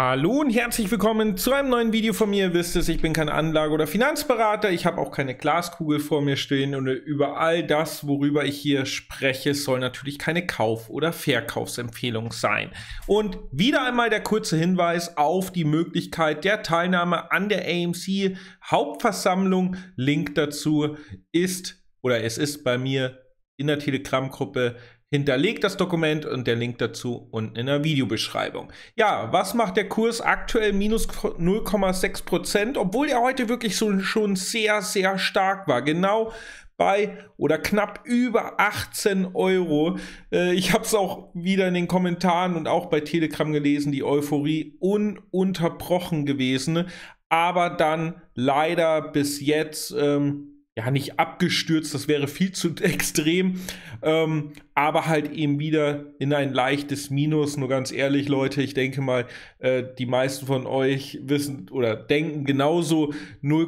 Hallo und herzlich willkommen zu einem neuen Video von mir. Ihr wisst es, ich bin kein Anlage- oder Finanzberater. Ich habe auch keine Glaskugel vor mir stehen und über all das, worüber ich hier spreche, soll natürlich keine Kauf- oder Verkaufsempfehlung sein. Und wieder einmal der kurze Hinweis auf die Möglichkeit der Teilnahme an der AMC Hauptversammlung. Link dazu ist oder es ist bei mir in der Telegram-Gruppe hinterlegt das Dokument und der Link dazu unten in der Videobeschreibung. Ja, was macht der Kurs aktuell? Minus 0,6 Prozent, obwohl er heute wirklich so, schon sehr, sehr stark war. Genau bei oder knapp über 18 Euro. Äh, ich habe es auch wieder in den Kommentaren und auch bei Telegram gelesen, die Euphorie ununterbrochen gewesen. Aber dann leider bis jetzt... Ähm, ja nicht abgestürzt, das wäre viel zu extrem, ähm, aber halt eben wieder in ein leichtes Minus. Nur ganz ehrlich, Leute, ich denke mal, äh, die meisten von euch wissen oder denken genauso 0,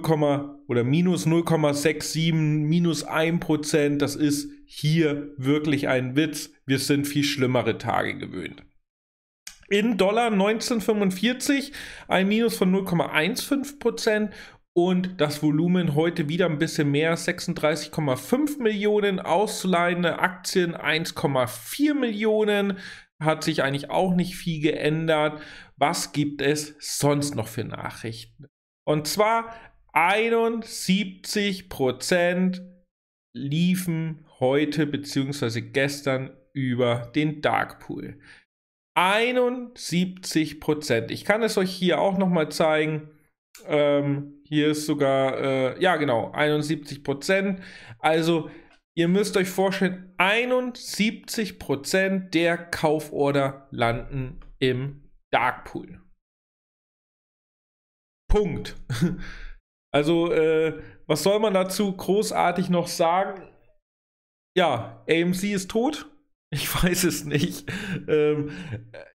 oder minus 0,67, minus 1 Prozent, das ist hier wirklich ein Witz. Wir sind viel schlimmere Tage gewöhnt. In Dollar 1945 ein Minus von 0,15 Prozent und das Volumen heute wieder ein bisschen mehr, 36,5 Millionen, auszuleihende Aktien 1,4 Millionen, hat sich eigentlich auch nicht viel geändert. Was gibt es sonst noch für Nachrichten? Und zwar 71% liefen heute bzw. gestern über den Dark Pool. 71%. Ich kann es euch hier auch nochmal zeigen. Ähm, hier ist sogar, äh, ja genau, 71 Prozent. Also ihr müsst euch vorstellen, 71 Prozent der Kauforder landen im Darkpool. Punkt. Also äh, was soll man dazu großartig noch sagen? Ja, AMC ist tot. Ich weiß es nicht. Ähm,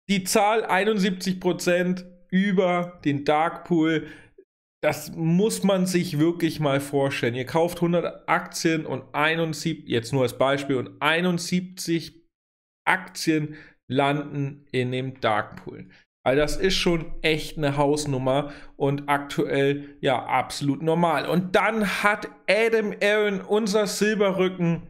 die Zahl 71% über den Dark das muss man sich wirklich mal vorstellen. Ihr kauft 100 Aktien und 71, jetzt nur als Beispiel, und 71 Aktien landen in dem Dark Pool. Also das ist schon echt eine Hausnummer und aktuell ja absolut normal. Und dann hat Adam Aaron, unser Silberrücken,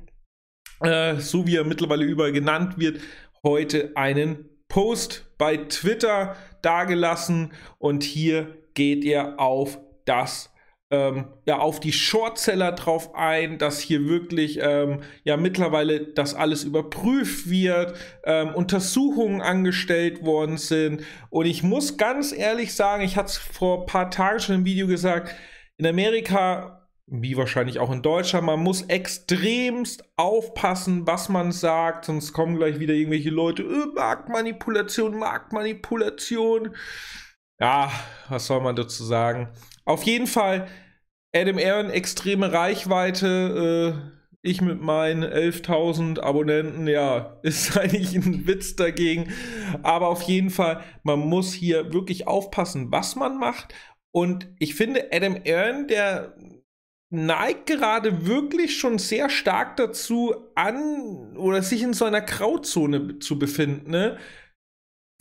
äh, so wie er mittlerweile überall genannt wird, heute einen Post bei Twitter dargelassen und hier geht ihr auf das ähm, ja auf die Shortseller drauf ein, dass hier wirklich ähm, ja mittlerweile das alles überprüft wird, ähm, Untersuchungen angestellt worden sind und ich muss ganz ehrlich sagen, ich hatte es vor ein paar Tagen schon im Video gesagt, in Amerika wie wahrscheinlich auch in Deutschland, man muss extremst aufpassen, was man sagt, sonst kommen gleich wieder irgendwelche Leute, öh, Marktmanipulation, Marktmanipulation. Ja, was soll man dazu sagen? Auf jeden Fall, Adam Aaron, extreme Reichweite, äh, ich mit meinen 11.000 Abonnenten, ja, ist eigentlich ein Witz dagegen. Aber auf jeden Fall, man muss hier wirklich aufpassen, was man macht. Und ich finde, Adam Aaron, der neigt gerade wirklich schon sehr stark dazu an oder sich in so einer Grauzone zu befinden. Ne?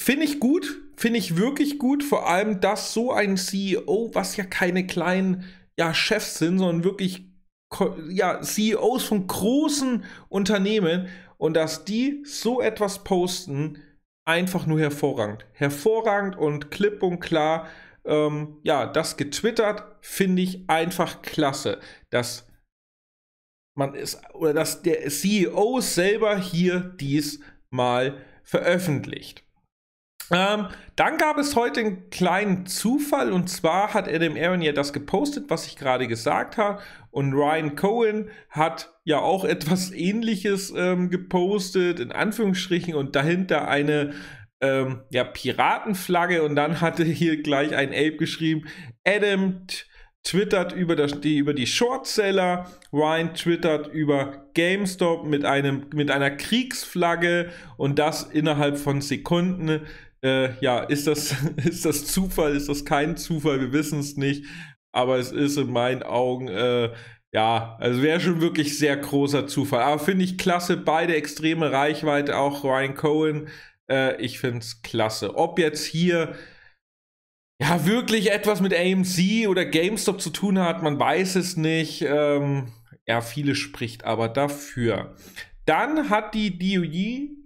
Finde ich gut, finde ich wirklich gut, vor allem, dass so ein CEO, was ja keine kleinen ja, Chefs sind, sondern wirklich ja, CEOs von großen Unternehmen und dass die so etwas posten, einfach nur hervorragend. Hervorragend und klipp und klar. Ähm, ja, das getwittert finde ich einfach klasse, dass man ist oder dass der CEO selber hier diesmal veröffentlicht. Ähm, dann gab es heute einen kleinen Zufall und zwar hat Adam Aaron ja das gepostet, was ich gerade gesagt habe und Ryan Cohen hat ja auch etwas ähnliches ähm, gepostet, in Anführungsstrichen und dahinter eine ähm, ja, Piratenflagge und dann hatte hier gleich ein Ape geschrieben, Adam twittert über, das, die, über die Shortseller, Ryan twittert über GameStop mit, einem, mit einer Kriegsflagge und das innerhalb von Sekunden. Äh, ja, ist das, ist das Zufall, ist das kein Zufall, wir wissen es nicht, aber es ist in meinen Augen, äh, ja, also wäre schon wirklich sehr großer Zufall. Aber finde ich klasse, beide extreme Reichweite, auch Ryan Cohen äh, ich finde es klasse. Ob jetzt hier ja wirklich etwas mit AMC oder GameStop zu tun hat, man weiß es nicht. Ähm, ja, viele spricht aber dafür. Dann hat die DUI,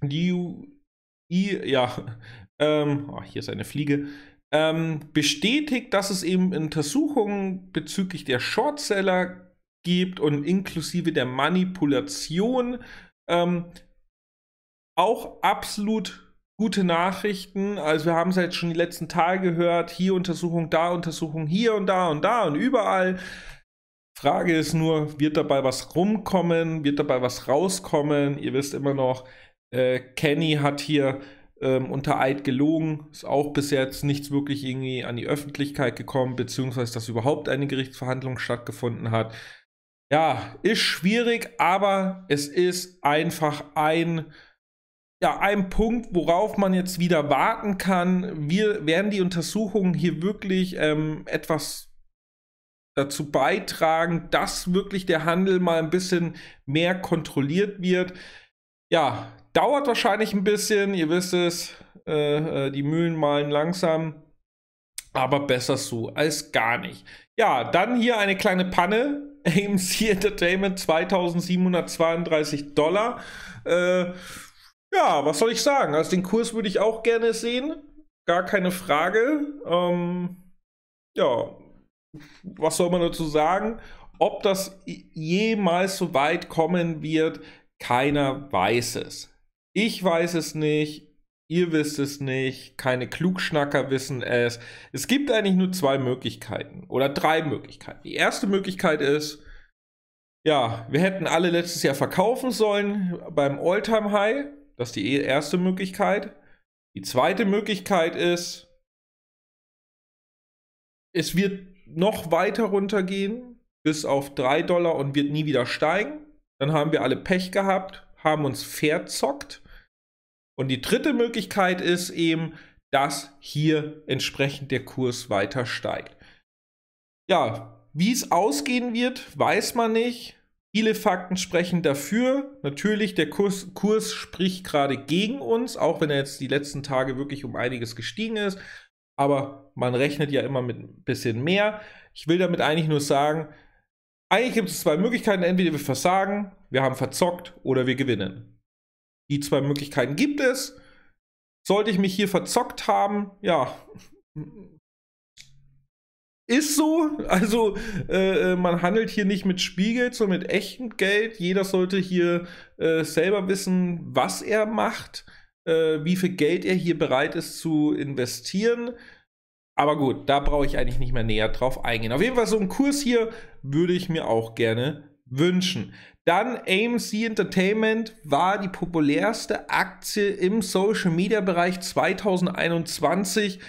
DOE, ja, ähm, oh, hier ist eine Fliege, ähm, bestätigt, dass es eben Untersuchungen bezüglich der Shortseller gibt und inklusive der Manipulation ähm, auch absolut gute Nachrichten. Also wir haben es jetzt schon die letzten Tage gehört. Hier Untersuchung, da Untersuchung, hier und da und da und überall. Frage ist nur, wird dabei was rumkommen? Wird dabei was rauskommen? Ihr wisst immer noch, äh, Kenny hat hier ähm, unter Eid gelogen. Ist auch bis jetzt nichts wirklich irgendwie an die Öffentlichkeit gekommen, beziehungsweise dass überhaupt eine Gerichtsverhandlung stattgefunden hat. Ja, ist schwierig, aber es ist einfach ein ja, ein Punkt, worauf man jetzt wieder warten kann. Wir werden die Untersuchungen hier wirklich ähm, etwas dazu beitragen, dass wirklich der Handel mal ein bisschen mehr kontrolliert wird. Ja, dauert wahrscheinlich ein bisschen, ihr wisst es, äh, äh die Mühlen malen langsam, aber besser so als gar nicht. Ja, dann hier eine kleine Panne. AMC Entertainment 2732 Dollar. Äh, ja, was soll ich sagen? Also den Kurs würde ich auch gerne sehen. Gar keine Frage. Ähm, ja, was soll man dazu sagen? Ob das jemals so weit kommen wird, keiner weiß es. Ich weiß es nicht, ihr wisst es nicht, keine Klugschnacker wissen es. Es gibt eigentlich nur zwei Möglichkeiten oder drei Möglichkeiten. Die erste Möglichkeit ist, ja, wir hätten alle letztes Jahr verkaufen sollen beim Alltime High das ist die erste Möglichkeit. Die zweite Möglichkeit ist, es wird noch weiter runtergehen bis auf 3 Dollar und wird nie wieder steigen. Dann haben wir alle Pech gehabt, haben uns verzockt. Und die dritte Möglichkeit ist eben, dass hier entsprechend der Kurs weiter steigt. Ja, wie es ausgehen wird, weiß man nicht. Viele Fakten sprechen dafür. Natürlich, der Kurs, Kurs spricht gerade gegen uns, auch wenn er jetzt die letzten Tage wirklich um einiges gestiegen ist. Aber man rechnet ja immer mit ein bisschen mehr. Ich will damit eigentlich nur sagen, eigentlich gibt es zwei Möglichkeiten. Entweder wir versagen, wir haben verzockt oder wir gewinnen. Die zwei Möglichkeiten gibt es. Sollte ich mich hier verzockt haben, ja, ist so, also äh, äh, man handelt hier nicht mit Spielgeld, sondern mit echtem Geld. Jeder sollte hier äh, selber wissen, was er macht, äh, wie viel Geld er hier bereit ist zu investieren. Aber gut, da brauche ich eigentlich nicht mehr näher drauf eingehen. Auf jeden Fall so einen Kurs hier würde ich mir auch gerne wünschen. Dann AMC Entertainment war die populärste Aktie im Social Media Bereich 2021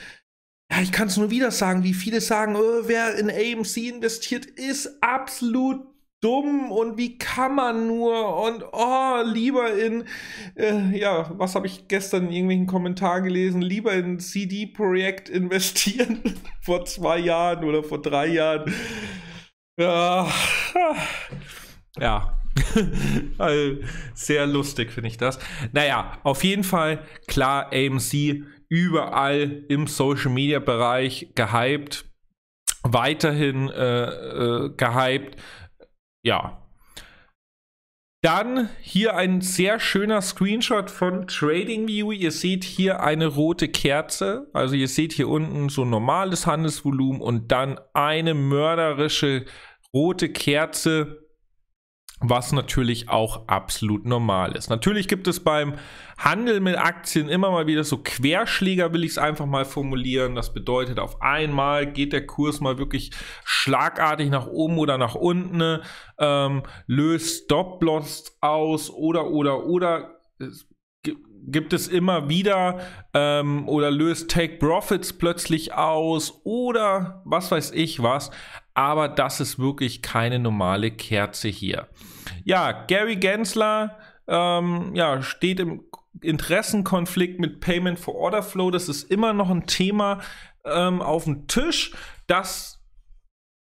ja, ich kann es nur wieder sagen, wie viele sagen, oh, wer in AMC investiert, ist absolut dumm und wie kann man nur und oh, lieber in, äh, ja, was habe ich gestern in irgendwelchen Kommentaren gelesen, lieber in CD-Projekt investieren vor zwei Jahren oder vor drei Jahren. Ja, ja Äh, sehr lustig finde ich das. Naja, auf jeden Fall, klar, AMC überall im Social Media Bereich gehypt, weiterhin äh, äh, gehypt. Ja. Dann hier ein sehr schöner Screenshot von TradingView. Ihr seht hier eine rote Kerze. Also ihr seht hier unten so normales Handelsvolumen und dann eine mörderische rote Kerze was natürlich auch absolut normal ist. Natürlich gibt es beim Handel mit Aktien immer mal wieder so Querschläger, will ich es einfach mal formulieren. Das bedeutet, auf einmal geht der Kurs mal wirklich schlagartig nach oben oder nach unten, ähm, löst Stop-Loss aus oder, oder, oder. Es gibt es immer wieder ähm, oder löst Take Profits plötzlich aus oder was weiß ich was aber das ist wirklich keine normale Kerze hier. Ja, Gary Gensler ähm, ja, steht im Interessenkonflikt mit Payment for Order Flow. Das ist immer noch ein Thema ähm, auf dem Tisch, das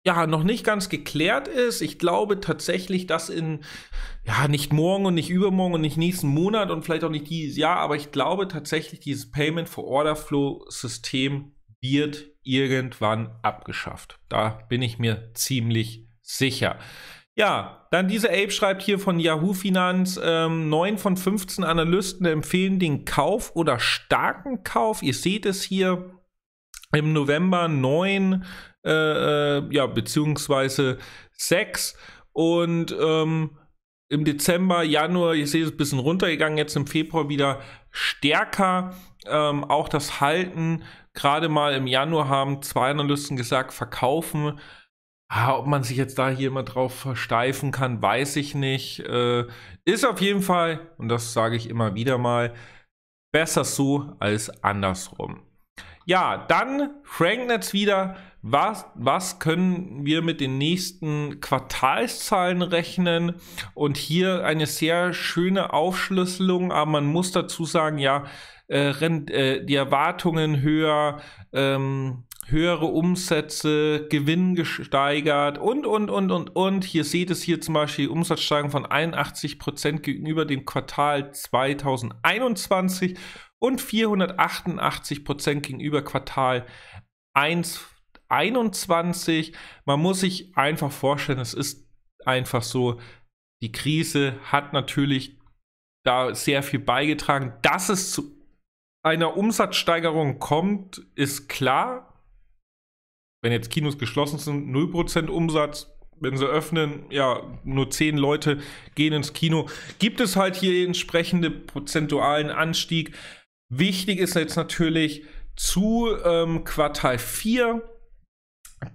ja noch nicht ganz geklärt ist. Ich glaube tatsächlich, dass in ja nicht morgen und nicht übermorgen und nicht nächsten Monat und vielleicht auch nicht dieses Jahr, aber ich glaube tatsächlich, dieses Payment for Order Flow System wird irgendwann abgeschafft. Da bin ich mir ziemlich sicher. Ja, dann diese Ape schreibt hier von Yahoo Finance, ähm, 9 von 15 Analysten empfehlen den Kauf oder starken Kauf. Ihr seht es hier im November 9, äh, äh, ja, beziehungsweise 6 und ähm, im Dezember, Januar, ihr seht es ein bisschen runtergegangen, jetzt im Februar wieder stärker. Ähm, auch das Halten Gerade mal im Januar haben zwei Analysten gesagt, verkaufen. Ah, ob man sich jetzt da hier immer drauf versteifen kann, weiß ich nicht. Äh, ist auf jeden Fall, und das sage ich immer wieder mal, besser so als andersrum. Ja, dann Franknetz wieder. Was, was können wir mit den nächsten Quartalszahlen rechnen? Und hier eine sehr schöne Aufschlüsselung, aber man muss dazu sagen, ja, äh, äh, die Erwartungen höher, ähm, höhere Umsätze, Gewinn gesteigert und, und, und, und, und. Hier seht es hier zum Beispiel Umsatzsteigerung von 81% gegenüber dem Quartal 2021 und 488 Prozent gegenüber Quartal 1, 21. Man muss sich einfach vorstellen, es ist einfach so, die Krise hat natürlich da sehr viel beigetragen. Dass es zu einer Umsatzsteigerung kommt, ist klar. Wenn jetzt Kinos geschlossen sind, 0% Umsatz, wenn sie öffnen, ja, nur 10 Leute gehen ins Kino, gibt es halt hier entsprechende prozentualen Anstieg. Wichtig ist jetzt natürlich zu ähm, Quartal 4,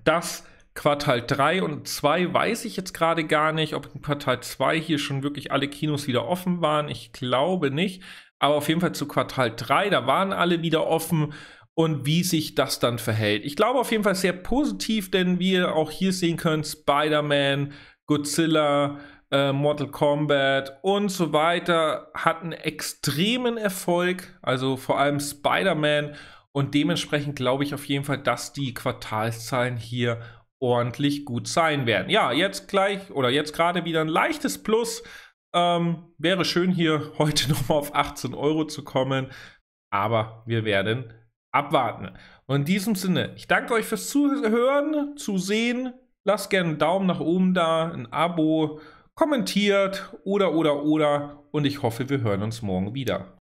dass Quartal 3 und 2 weiß ich jetzt gerade gar nicht, ob in Quartal 2 hier schon wirklich alle Kinos wieder offen waren. Ich glaube nicht. Aber auf jeden Fall zu Quartal 3, da waren alle wieder offen und wie sich das dann verhält. Ich glaube auf jeden Fall sehr positiv, denn wir auch hier sehen können, Spider-Man, Godzilla, äh, Mortal Kombat und so weiter hatten extremen Erfolg, also vor allem Spider-Man. Und dementsprechend glaube ich auf jeden Fall, dass die Quartalszahlen hier ordentlich gut sein werden. Ja, jetzt gleich oder jetzt gerade wieder ein leichtes Plus. Ähm, wäre schön, hier heute nochmal auf 18 Euro zu kommen. Aber wir werden abwarten. Und in diesem Sinne, ich danke euch fürs Zuhören, Zusehen. Lasst gerne einen Daumen nach oben da, ein Abo kommentiert oder oder oder und ich hoffe, wir hören uns morgen wieder.